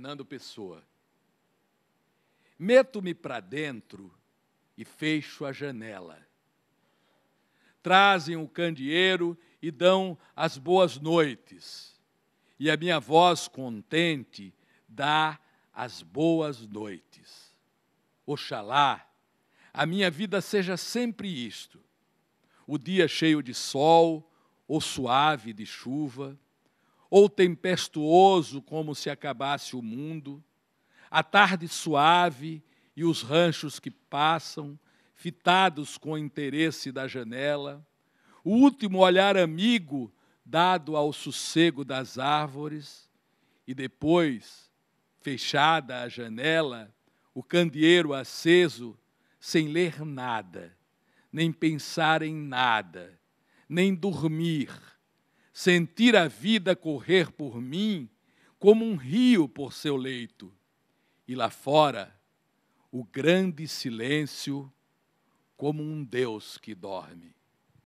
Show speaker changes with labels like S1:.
S1: Fernando Pessoa. Meto-me para dentro e fecho a janela. Trazem o candeeiro e dão as boas noites. E a minha voz contente dá as boas noites. Oxalá a minha vida seja sempre isto: o dia cheio de sol ou suave de chuva ou tempestuoso, como se acabasse o mundo, a tarde suave e os ranchos que passam, fitados com interesse da janela, o último olhar amigo dado ao sossego das árvores, e depois, fechada a janela, o candeeiro aceso, sem ler nada, nem pensar em nada, nem dormir sentir a vida correr por mim como um rio por seu leito. E lá fora, o grande silêncio como um Deus que dorme.